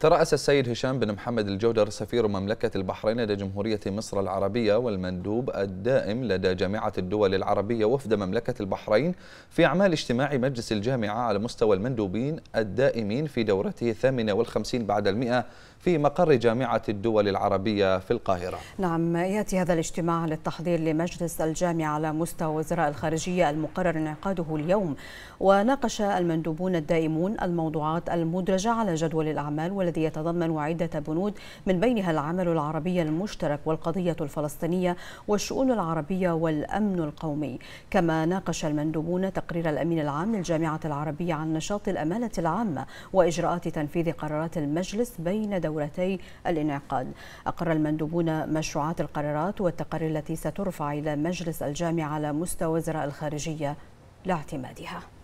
ترأس السيد هشام بن محمد الجودر سفير مملكة البحرين لدى جمهورية مصر العربية والمندوب الدائم لدى جامعة الدول العربية وفد مملكة البحرين في أعمال اجتماع مجلس الجامعة على مستوى المندوبين الدائمين في دورته الثامنة والخمسين بعد المئة في مقر جامعة الدول العربية في القاهرة نعم يأتي هذا الاجتماع للتحضير لمجلس الجامعة على مستوى وزراء الخارجية المقرر انعقاده اليوم وناقش المندوبون الدائمون الموضوعات المدرجة على جدول الأعمال الذي يتضمن عدة بنود من بينها العمل العربي المشترك والقضية الفلسطينية والشؤون العربية والأمن القومي كما ناقش المندوبون تقرير الأمين العام للجامعة العربية عن نشاط الأمانة العامة وإجراءات تنفيذ قرارات المجلس بين دورتي الانعقاد أقر المندوبون مشروعات القرارات والتقارير التي سترفع إلى مجلس الجامعة على مستوى وزراء الخارجية لاعتمادها